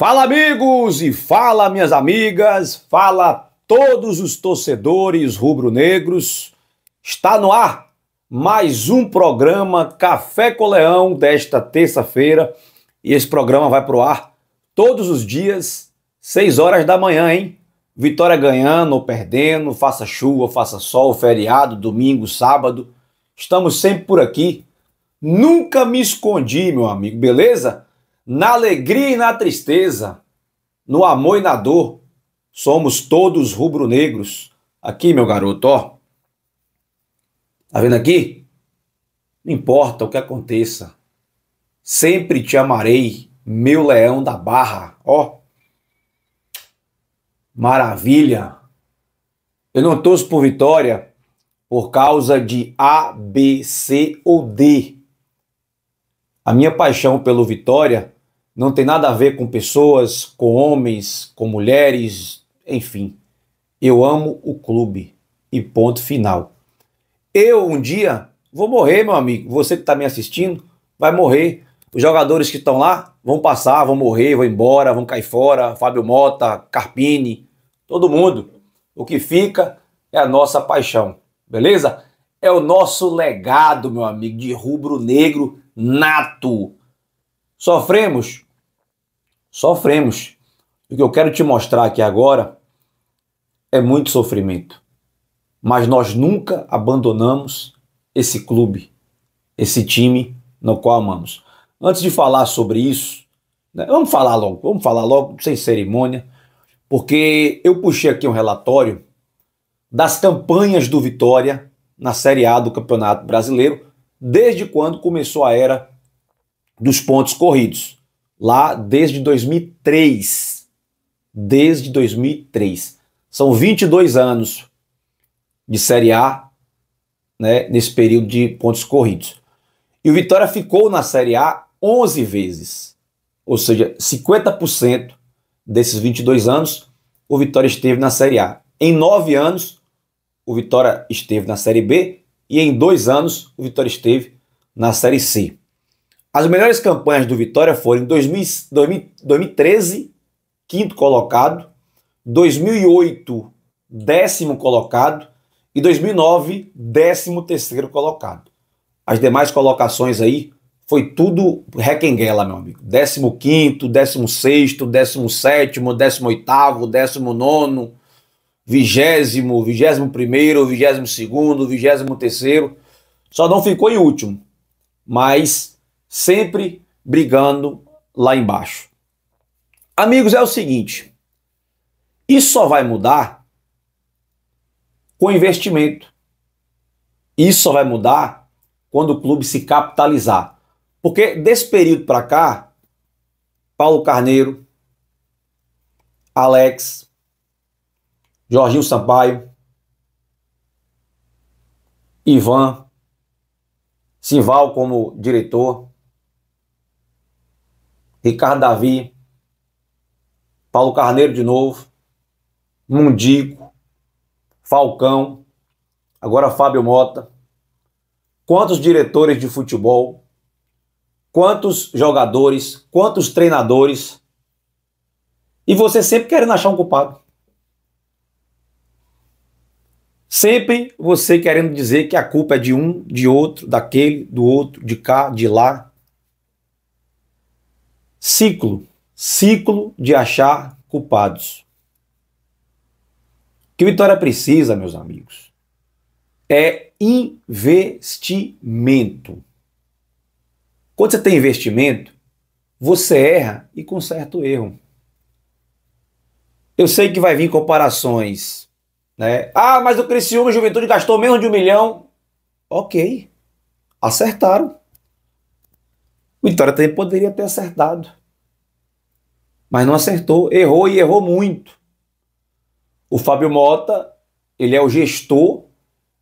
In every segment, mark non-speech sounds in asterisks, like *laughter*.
Fala amigos e fala minhas amigas, fala todos os torcedores rubro-negros. Está no ar mais um programa Café com Leão desta terça-feira e esse programa vai pro ar todos os dias, 6 horas da manhã, hein? Vitória ganhando ou perdendo, faça chuva, faça sol, feriado, domingo, sábado. Estamos sempre por aqui. Nunca me escondi, meu amigo, beleza? na alegria e na tristeza, no amor e na dor, somos todos rubro-negros. Aqui, meu garoto, ó. Tá vendo aqui? Não importa o que aconteça, sempre te amarei, meu leão da barra, ó. Maravilha! Eu não torço por vitória por causa de A, B, C ou D. A minha paixão pelo Vitória não tem nada a ver com pessoas, com homens, com mulheres, enfim. Eu amo o clube e ponto final. Eu um dia vou morrer, meu amigo. Você que está me assistindo vai morrer. Os jogadores que estão lá vão passar, vão morrer, vão embora, vão cair fora. Fábio Mota, Carpini, todo mundo. O que fica é a nossa paixão, beleza? É o nosso legado, meu amigo, de rubro-negro nato. Sofremos? sofremos. O que eu quero te mostrar aqui agora é muito sofrimento. Mas nós nunca abandonamos esse clube, esse time no qual amamos. Antes de falar sobre isso, né, vamos falar logo, vamos falar logo, sem cerimônia, porque eu puxei aqui um relatório das campanhas do Vitória na Série A do Campeonato Brasileiro, desde quando começou a era dos pontos corridos lá desde 2003. Desde 2003. São 22 anos de Série A né, nesse período de pontos corridos. E o Vitória ficou na Série A 11 vezes. Ou seja, 50% desses 22 anos o Vitória esteve na Série A. Em 9 anos, o Vitória esteve na Série B e em dois anos o Vitória esteve na Série C. As melhores campanhas do Vitória foram em 2000, 2013, quinto colocado, 2008, décimo colocado e 2009, décimo terceiro colocado. As demais colocações aí foi tudo requenguela, meu amigo. Décimo quinto, décimo sexto, décimo sétimo, décimo oitavo, décimo nono, vigésimo, vigésimo primeiro, vigésimo segundo, vigésimo terceiro. Só não ficou em último. Mas sempre brigando lá embaixo. Amigos, é o seguinte: isso só vai mudar com investimento. Isso só vai mudar quando o clube se capitalizar. Porque desse período para cá, Paulo Carneiro, Alex, Jorginho Sampaio, Ivan, Simval como diretor, Ricardo Davi, Paulo Carneiro de novo, Mundico, Falcão, agora Fábio Mota. Quantos diretores de futebol, quantos jogadores, quantos treinadores. E você sempre querendo achar um culpado. Sempre você querendo dizer que a culpa é de um, de outro, daquele, do outro, de cá, de lá. Ciclo. Ciclo de achar culpados. O que Vitória precisa, meus amigos, é investimento. Quando você tem investimento, você erra e conserta o erro. Eu sei que vai vir comparações, né? Ah, mas o Criciúma Juventude gastou menos de um milhão. Ok, acertaram. O Vitória também poderia ter acertado. Mas não acertou, errou e errou muito. O Fábio Mota, ele é o gestor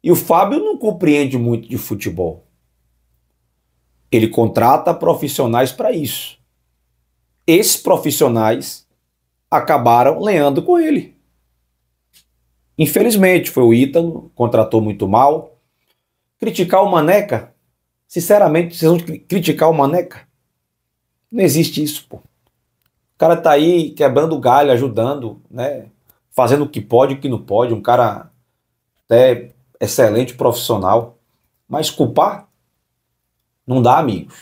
e o Fábio não compreende muito de futebol. Ele contrata profissionais para isso. Esses profissionais acabaram lenhando com ele. Infelizmente, foi o Ítalo, contratou muito mal. Criticar o Maneca Sinceramente, vocês vão criticar o Maneca? Não existe isso, pô. O cara tá aí quebrando galho, ajudando, né? Fazendo o que pode, e o que não pode. Um cara até excelente profissional. Mas culpar? Não dá, amigos.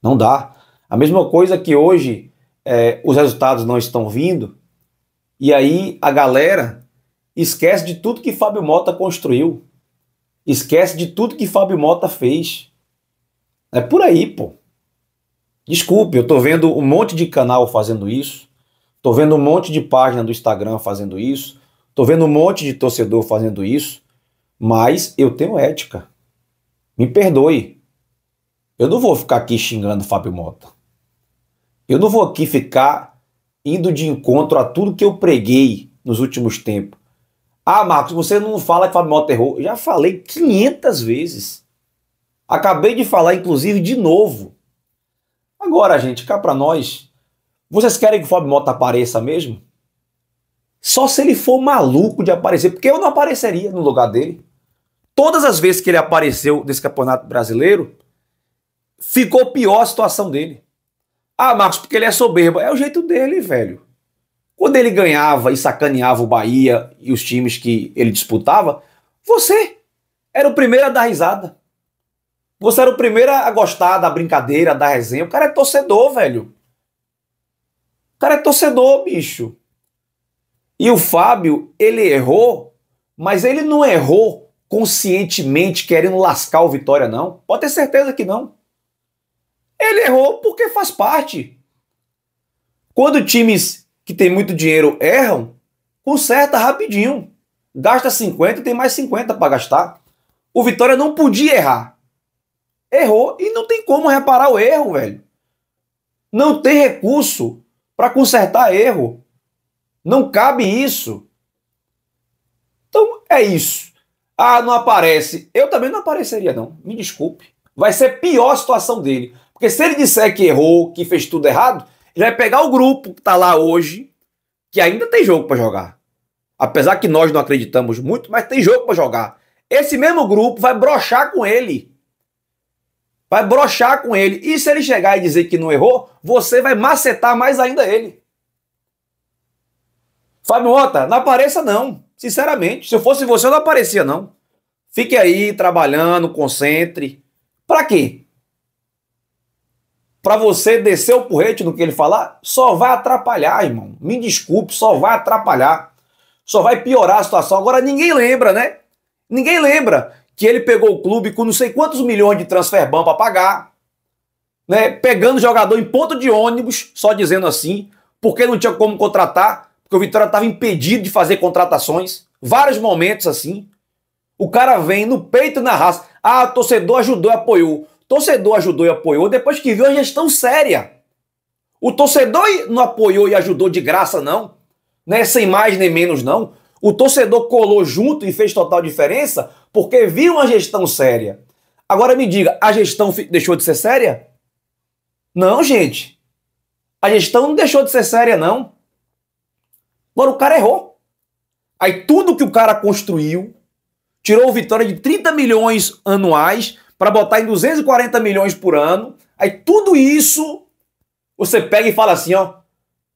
Não dá. A mesma coisa que hoje é, os resultados não estão vindo, e aí a galera esquece de tudo que Fábio Mota construiu. Esquece de tudo que Fábio Mota fez. É por aí, pô. Desculpe, eu tô vendo um monte de canal fazendo isso. Tô vendo um monte de página do Instagram fazendo isso. Tô vendo um monte de torcedor fazendo isso. Mas eu tenho ética. Me perdoe. Eu não vou ficar aqui xingando Fábio Mota. Eu não vou aqui ficar indo de encontro a tudo que eu preguei nos últimos tempos. Ah, Marcos, você não fala que Fábio Mota errou. Já falei 500 vezes. Acabei de falar, inclusive, de novo. Agora, gente, cá para nós. Vocês querem que o Fábio Mota apareça mesmo? Só se ele for maluco de aparecer, porque eu não apareceria no lugar dele. Todas as vezes que ele apareceu nesse campeonato brasileiro, ficou pior a situação dele. Ah, Marcos, porque ele é soberbo. É o jeito dele, velho. Quando ele ganhava e sacaneava o Bahia e os times que ele disputava, você era o primeiro a dar risada. Você era o primeiro a gostar da brincadeira, da resenha. O cara é torcedor, velho. O cara é torcedor, bicho. E o Fábio, ele errou, mas ele não errou conscientemente querendo lascar o Vitória, não. Pode ter certeza que não. Ele errou porque faz parte. Quando times que tem muito dinheiro erram, conserta rapidinho. Gasta 50 e tem mais 50 para gastar. O Vitória não podia errar. Errou e não tem como reparar o erro, velho. Não tem recurso para consertar erro. Não cabe isso. Então é isso. Ah, não aparece. Eu também não apareceria, não. Me desculpe. Vai ser pior a situação dele. Porque se ele disser que errou, que fez tudo errado, ele vai pegar o grupo que tá lá hoje, que ainda tem jogo para jogar. Apesar que nós não acreditamos muito, mas tem jogo para jogar. Esse mesmo grupo vai brochar com ele. Vai brochar com ele. E se ele chegar e dizer que não errou, você vai macetar mais ainda ele. Fábio Mota, não apareça não. Sinceramente, se eu fosse você, eu não aparecia não. Fique aí trabalhando, concentre. Para quê? para você descer o porrete no que ele falar, só vai atrapalhar, irmão. Me desculpe, só vai atrapalhar. Só vai piorar a situação. Agora ninguém lembra, né? Ninguém lembra que ele pegou o clube com não sei quantos milhões de transfer ban para pagar, né? Pegando jogador em ponto de ônibus, só dizendo assim, porque não tinha como contratar, porque o Vitória estava impedido de fazer contratações. Vários momentos assim. O cara vem no peito e na raça. Ah, torcedor ajudou, apoiou torcedor ajudou e apoiou depois que viu a gestão séria. O torcedor não apoiou e ajudou de graça, não. Não né? sem mais nem menos, não. O torcedor colou junto e fez total diferença porque viu uma gestão séria. Agora me diga, a gestão deixou de ser séria? Não, gente. A gestão não deixou de ser séria, não. Agora o cara errou. Aí tudo que o cara construiu, tirou Vitória de 30 milhões anuais para botar em 240 milhões por ano. Aí tudo isso você pega e fala assim, ó,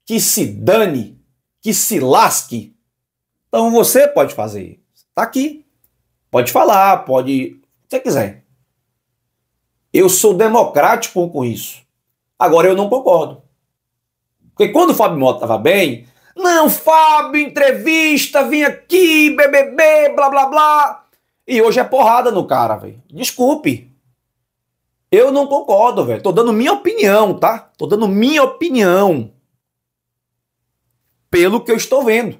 que se dane, que se lasque. Então você pode fazer. Tá aqui. Pode falar, pode, você quiser. Eu sou democrático com isso. Agora eu não concordo. Porque quando o Fábio Mota tava bem, não, Fábio, entrevista, vim aqui, BBB, blá blá blá. E hoje é porrada no cara, velho. Desculpe. Eu não concordo, velho. Tô dando minha opinião, tá? Tô dando minha opinião. Pelo que eu estou vendo.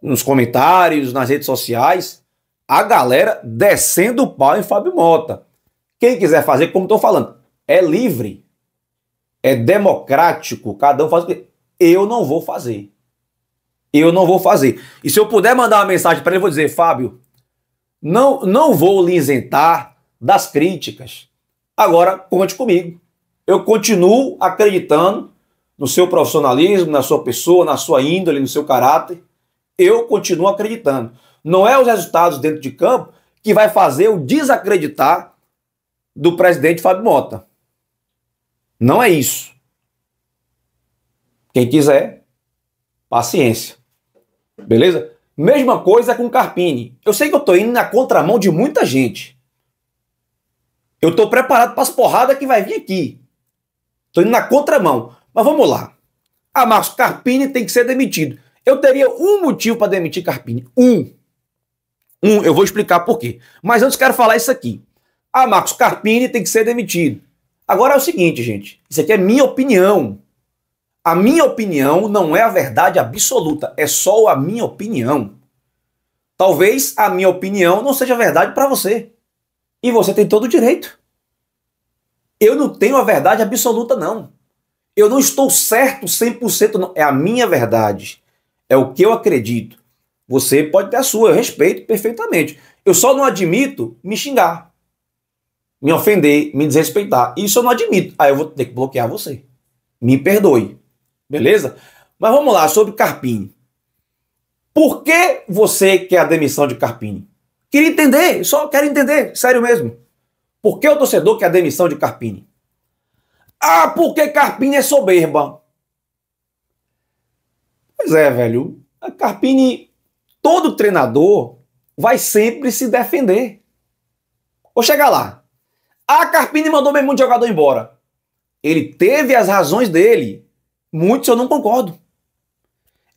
Nos comentários, nas redes sociais, a galera descendo o pau em Fábio Mota. Quem quiser fazer, como estou falando, é livre. É democrático. Cada um faz o que. Eu não vou fazer. Eu não vou fazer. E se eu puder mandar uma mensagem para ele, eu vou dizer, Fábio, não, não vou lhe isentar das críticas. Agora, conte comigo. Eu continuo acreditando no seu profissionalismo, na sua pessoa, na sua índole, no seu caráter. Eu continuo acreditando. Não é os resultados dentro de campo que vai fazer eu desacreditar do presidente Fábio Mota. Não é isso. Quem quiser, paciência. Beleza? Mesma coisa com Carpini. Eu sei que eu tô indo na contramão de muita gente. Eu tô preparado para as porradas que vai vir aqui. Tô indo na contramão. Mas vamos lá. Ah, Marcos Carpini tem que ser demitido. Eu teria um motivo para demitir Carpini. Um. Um, eu vou explicar por quê. Mas antes quero falar isso aqui. Ah, Marcos Carpini tem que ser demitido. Agora é o seguinte, gente. Isso aqui é minha opinião. A minha opinião não é a verdade absoluta, é só a minha opinião. Talvez a minha opinião não seja verdade para você. E você tem todo o direito. Eu não tenho a verdade absoluta, não. Eu não estou certo 100%, não. É a minha verdade. É o que eu acredito. Você pode ter a sua, eu respeito perfeitamente. Eu só não admito me xingar, me ofender, me desrespeitar. Isso eu não admito. Aí eu vou ter que bloquear você. Me perdoe. Beleza? Mas vamos lá, sobre Carpini. Por que você quer a demissão de Carpini? Queria entender, só quero entender, sério mesmo. Por que o torcedor quer a demissão de Carpini? Ah, porque Carpini é soberba. Pois é, velho. A Carpini, todo treinador vai sempre se defender. Vou chegar lá. Ah, Carpini mandou bem muito jogador embora. Ele teve as razões dele. Muitos eu não concordo.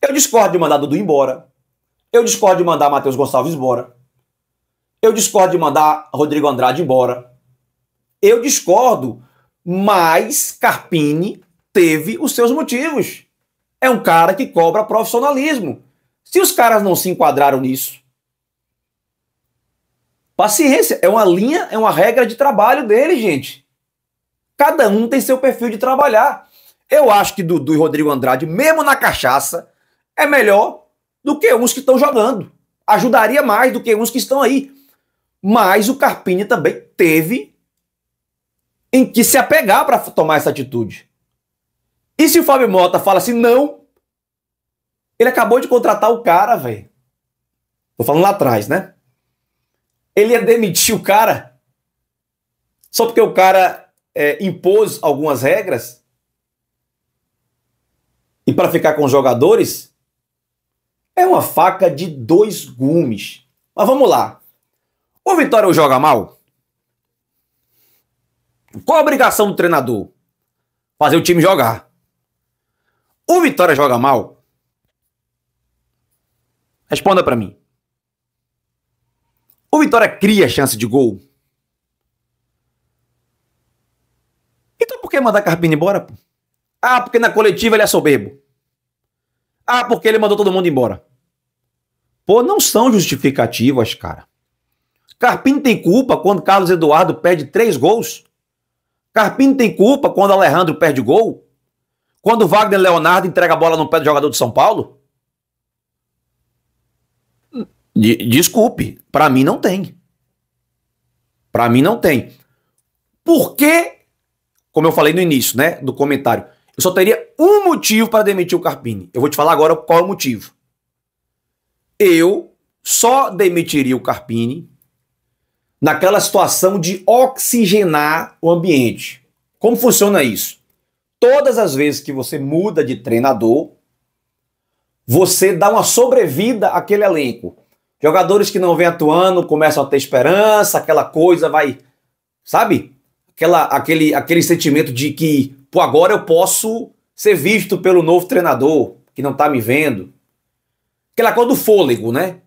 Eu discordo de mandar Dudu embora. Eu discordo de mandar Matheus Gonçalves embora. Eu discordo de mandar Rodrigo Andrade embora. Eu discordo, mas Carpini teve os seus motivos. É um cara que cobra profissionalismo. Se os caras não se enquadraram nisso, paciência é uma linha, é uma regra de trabalho dele, gente. Cada um tem seu perfil de trabalhar. Eu acho que Dudu e Rodrigo Andrade, mesmo na cachaça, é melhor do que uns que estão jogando. Ajudaria mais do que uns que estão aí. Mas o Carpini também teve em que se apegar para tomar essa atitude. E se o Fábio Mota fala assim, não, ele acabou de contratar o cara, velho. Tô falando lá atrás, né? Ele ia demitir o cara só porque o cara é, impôs algumas regras e para ficar com os jogadores, é uma faca de dois gumes. Mas vamos lá. O Vitória joga mal? Qual a obrigação do treinador? Fazer o time jogar. O Vitória joga mal? Responda para mim. O Vitória cria chance de gol? Então por que mandar Carpini embora? Pô? Ah, porque na coletiva ele é soberbo. Ah, porque ele mandou todo mundo embora. Pô, não são justificativas, cara. Carpino tem culpa quando Carlos Eduardo perde três gols. Carpino tem culpa quando Alejandro perde gol. Quando Wagner Leonardo entrega a bola no pé do jogador de São Paulo. De desculpe, para mim não tem. Para mim não tem. Por quê? como eu falei no início, né, do comentário, eu só teria um motivo para demitir o Carpini. Eu vou te falar agora qual é o motivo. Eu só demitiria o Carpini naquela situação de oxigenar o ambiente. Como funciona isso? Todas as vezes que você muda de treinador, você dá uma sobrevida àquele elenco. Jogadores que não vêm atuando começam a ter esperança, aquela coisa vai, sabe? Aquela, aquele, aquele sentimento de que pô, agora eu posso ser visto pelo novo treinador que não está me vendo. Aquela coisa do fôlego, né?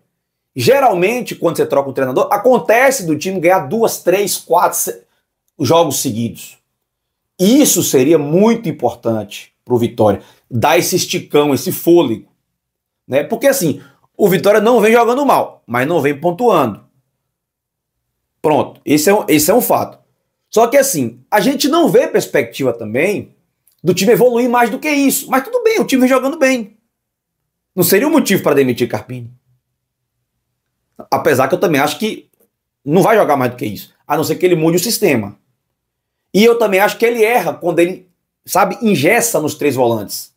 Geralmente, quando você troca o treinador, acontece do time ganhar duas, três, quatro se... jogos seguidos. Isso seria muito importante para o Vitória, dar esse esticão, esse fôlego. Né? Porque assim, o Vitória não vem jogando mal, mas não vem pontuando. Pronto, esse é um, esse é um fato. Só que assim, a gente não vê perspectiva também do time evoluir mais do que isso. Mas tudo bem, o time vem jogando bem. Não seria um motivo para demitir Carpini. Apesar que eu também acho que não vai jogar mais do que isso, a não ser que ele mude o sistema. E eu também acho que ele erra quando ele, sabe, ingessa nos três volantes.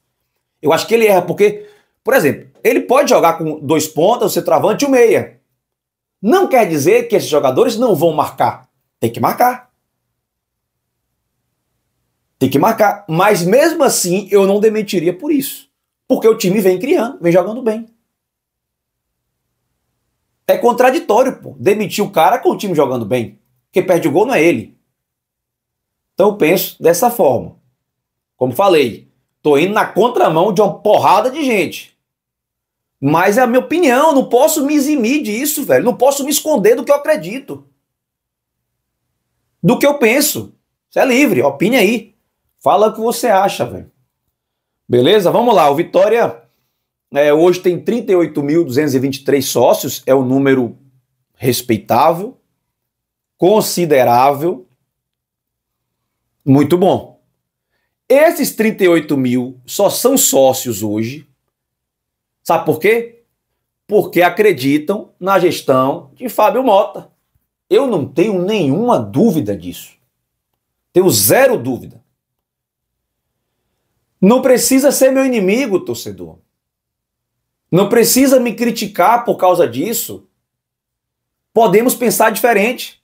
Eu acho que ele erra porque, por exemplo, ele pode jogar com dois pontas, o centroavante e o meia. Não quer dizer que esses jogadores não vão marcar. Tem que marcar. Tem que marcar. Mas mesmo assim, eu não demitiria por isso. Porque o time vem criando, vem jogando bem. É contraditório, pô. Demitir o cara com o time jogando bem. Quem perde o gol não é ele. Então eu penso dessa forma. Como falei, tô indo na contramão de uma porrada de gente. Mas é a minha opinião, não posso me eximir disso, velho. Não posso me esconder do que eu acredito. Do que eu penso. Você é livre, opine aí. Fala o que você acha, velho. Beleza? Vamos lá. O Vitória é, hoje tem 38.223 sócios, é um número respeitável, considerável, muito bom. Esses 38 mil só são sócios hoje. Sabe por quê? Porque acreditam na gestão de Fábio Mota. Eu não tenho nenhuma dúvida disso. Tenho zero dúvida. Não precisa ser meu inimigo, torcedor. Não precisa me criticar por causa disso. Podemos pensar diferente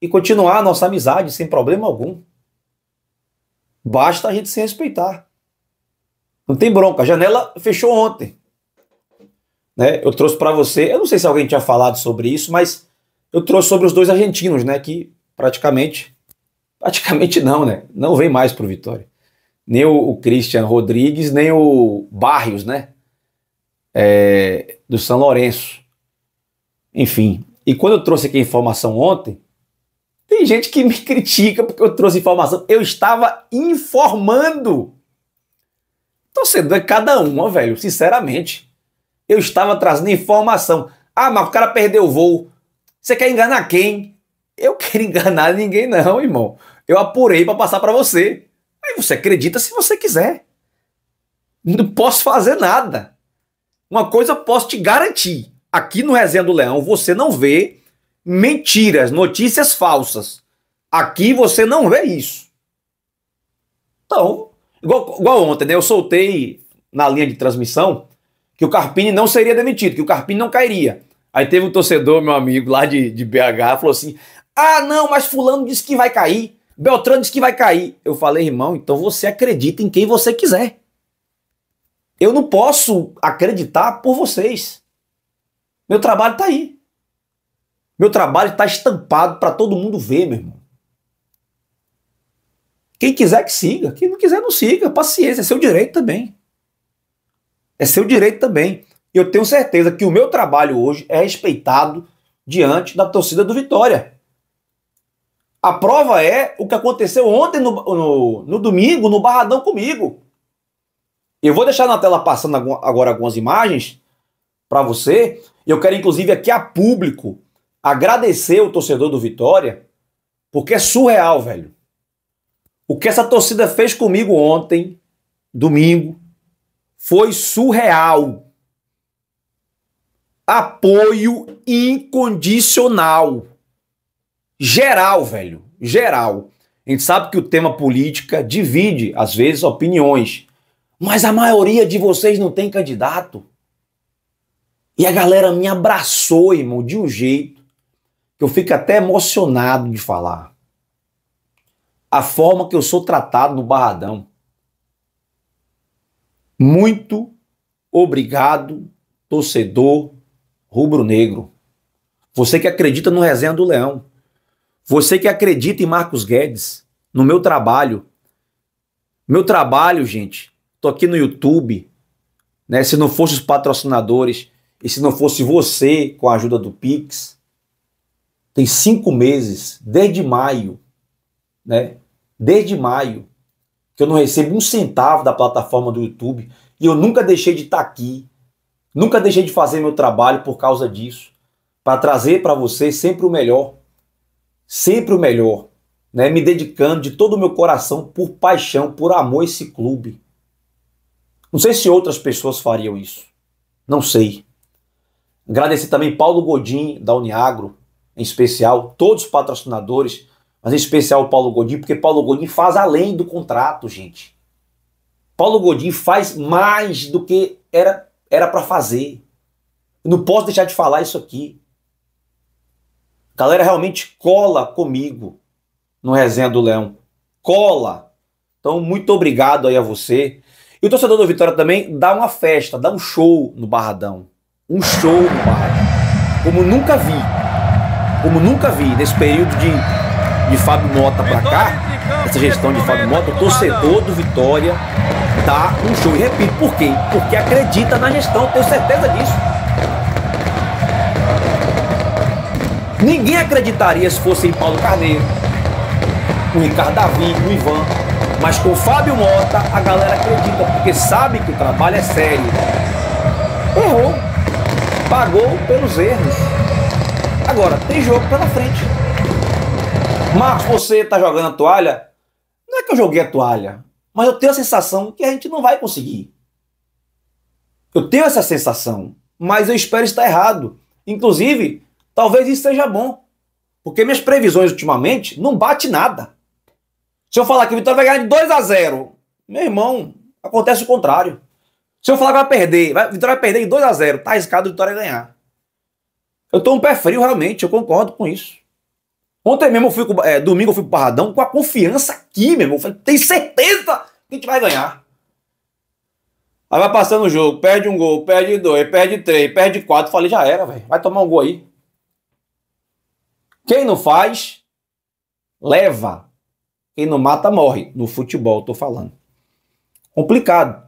e continuar a nossa amizade sem problema algum. Basta a gente se respeitar. Não tem bronca. A janela fechou ontem. Né? Eu trouxe para você, eu não sei se alguém tinha falado sobre isso, mas eu trouxe sobre os dois argentinos, né, que praticamente praticamente não, né? Não vem mais pro Vitória nem o, Christian Rodrigues, nem o Barrios, né? É, do São Lourenço. Enfim. E quando eu trouxe aqui a informação ontem, tem gente que me *laughs* critica porque eu trouxe informação. Eu estava informando. Torcedor é cada uma, velho, sinceramente. Eu estava trazendo informação. Ah, mas o cara perdeu o voo. Você quer enganar quem? Eu *laughs* quero enganar ninguém, não, irmão. Eu apurei para passar para você você acredita se você quiser. Não posso fazer nada. Uma coisa eu posso te garantir: aqui no Resenha do Leão você não vê mentiras, notícias falsas. Aqui você não vê isso. Então, igual, igual ontem, né? Eu soltei na linha de transmissão que o Carpini não seria demitido, que o Carpini não cairia. Aí teve um torcedor, meu amigo, lá de, de BH, falou assim: ah, não, mas Fulano disse que vai cair. Beltrano disse que vai cair. Eu falei, irmão, então você acredita em quem você quiser. Eu não posso acreditar por vocês. Meu trabalho está aí. Meu trabalho está estampado para todo mundo ver, meu irmão. Quem quiser que siga, quem não quiser não siga. Paciência, é seu direito também. É seu direito também. Eu tenho certeza que o meu trabalho hoje é respeitado diante da torcida do Vitória. A prova é o que aconteceu ontem no, no, no domingo, no Barradão comigo. Eu vou deixar na tela passando agora algumas imagens para você. Eu quero, inclusive, aqui a público agradecer o torcedor do Vitória, porque é surreal, velho. O que essa torcida fez comigo ontem, domingo, foi surreal. Apoio incondicional geral, velho. Geral. A gente sabe que o tema política divide, às vezes, opiniões. Mas a maioria de vocês não tem candidato. E a galera me abraçou, irmão, de um jeito que eu fico até emocionado de falar. A forma que eu sou tratado no Barradão. Muito obrigado, torcedor rubro-negro. Você que acredita no Resenha do Leão. Você que acredita em Marcos Guedes, no meu trabalho. Meu trabalho, gente, tô aqui no YouTube, né? Se não fosse os patrocinadores e se não fosse você com a ajuda do Pix, tem cinco meses, desde maio, né? Desde maio, que eu não recebo um centavo da plataforma do YouTube e eu nunca deixei de estar tá aqui, nunca deixei de fazer meu trabalho por causa disso, para trazer para você sempre o melhor sempre o melhor, né? me dedicando de todo o meu coração por paixão, por amor a esse clube. Não sei se outras pessoas fariam isso. Não sei. Agradecer também Paulo Godin, da Uniagro, em especial, todos os patrocinadores, mas em especial o Paulo Godin, porque Paulo Godin faz além do contrato, gente. Paulo Godin faz mais do que era era para fazer. não posso deixar de falar isso aqui. A galera realmente cola comigo no Resenha do Leão. Cola. Então, muito obrigado aí a você. E o torcedor do Vitória também dá uma festa, dá um show no Barradão. Um show no Barradão. Como nunca vi. Como nunca vi nesse período de, de Fábio Mota para cá, essa gestão de Fábio Mota, o torcedor do Vitória dá um show. E repito, por quê? Porque acredita na gestão, tenho certeza disso. Ninguém acreditaria se fosse em Paulo Carneiro, o Ricardo Davi, o Ivan. Mas com o Fábio Mota, a galera acredita, porque sabe que o trabalho é sério. Errou. Pagou pelos erros. Agora, tem jogo pela frente. Marcos, você tá jogando a toalha? Não é que eu joguei a toalha, mas eu tenho a sensação que a gente não vai conseguir. Eu tenho essa sensação, mas eu espero estar errado. Inclusive, Talvez isso seja bom. Porque minhas previsões ultimamente não bate nada. Se eu falar que o Vitória vai ganhar de 2 a 0 meu irmão, acontece o contrário. Se eu falar que vai perder, vai, Vitória vai perder de 2 a 0 tá arriscado o Vitória ganhar. Eu tô um pé frio, realmente, eu concordo com isso. Ontem mesmo eu fui, é, domingo eu fui pro Barradão com a confiança aqui, meu irmão. Falei, tem certeza que a gente vai ganhar. Aí vai passando o jogo, perde um gol, perde dois, perde três, perde quatro. Falei, já era, velho. Vai tomar um gol aí. Quem não faz, leva. Quem não mata, morre. No futebol, estou falando. Complicado.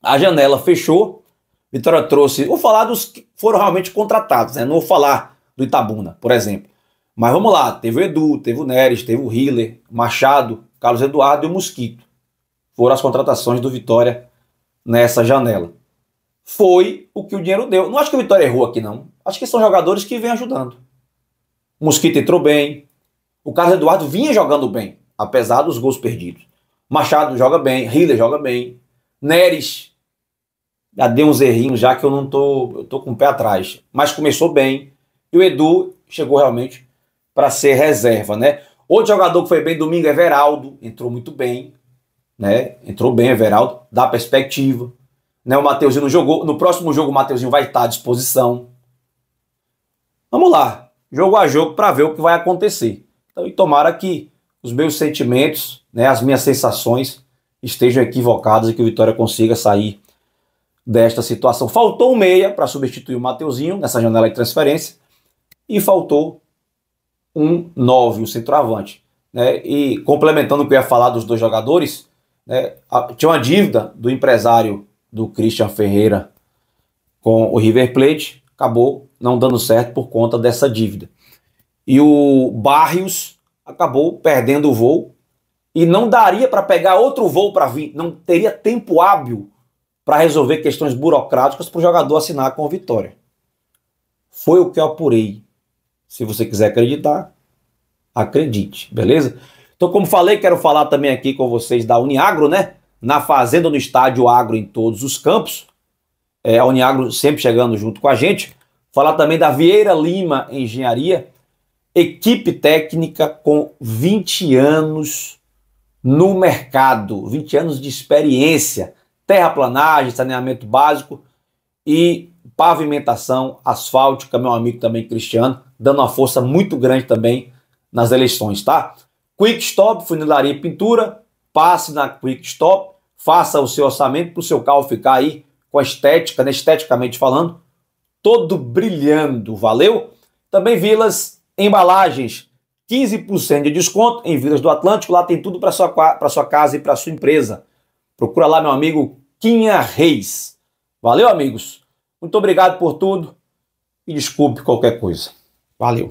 A janela fechou. Vitória trouxe. Vou falar dos que foram realmente contratados, né? Não vou falar do Itabuna, por exemplo. Mas vamos lá. Teve o Edu, teve o Neres, teve o Hiller, Machado, Carlos Eduardo e o Mosquito. Foram as contratações do Vitória nessa janela. Foi o que o dinheiro deu. Não acho que o Vitória errou aqui, não. Acho que são jogadores que vêm ajudando. O Mosquito entrou bem. O Carlos Eduardo vinha jogando bem, apesar dos gols perdidos. Machado joga bem, Hiller joga bem. Neres já deu uns errinhos já que eu não tô, eu tô com o pé atrás, mas começou bem. E o Edu chegou realmente para ser reserva, né? Outro jogador que foi bem domingo é Veraldo, entrou muito bem, né? Entrou bem Everaldo, dá perspectiva. Né? O Mateuzinho não jogou, no próximo jogo o Mateuzinho vai estar à disposição. Vamos lá jogo a jogo para ver o que vai acontecer. Então, e tomara que os meus sentimentos, né, as minhas sensações estejam equivocadas e que o Vitória consiga sair desta situação. Faltou um meia para substituir o Mateuzinho nessa janela de transferência e faltou um nove, um centroavante. Né? E complementando o que eu ia falar dos dois jogadores, né, tinha uma dívida do empresário do Christian Ferreira com o River Plate, acabou não dando certo por conta dessa dívida. E o Barrios acabou perdendo o voo e não daria para pegar outro voo para vir, não teria tempo hábil para resolver questões burocráticas para o jogador assinar com a Vitória. Foi o que eu apurei. Se você quiser acreditar, acredite, beleza? Então, como falei, quero falar também aqui com vocês da Uniagro, né? Na Fazenda, no Estádio Agro, em todos os campos. É, a Uniagro sempre chegando junto com a gente. Falar também da Vieira Lima Engenharia, equipe técnica com 20 anos no mercado, 20 anos de experiência, terraplanagem, saneamento básico e pavimentação asfáltica, meu amigo também Cristiano, dando uma força muito grande também nas eleições, tá? Quick Stop, funilaria e pintura, passe na Quick Stop, faça o seu orçamento para o seu carro ficar aí com a estética, né, esteticamente falando, todo brilhando, valeu? Também Vilas Embalagens, 15% de desconto em Vilas do Atlântico, lá tem tudo para sua para sua casa e para sua empresa. Procura lá meu amigo Quinha Reis. Valeu, amigos. Muito obrigado por tudo e desculpe qualquer coisa. Valeu.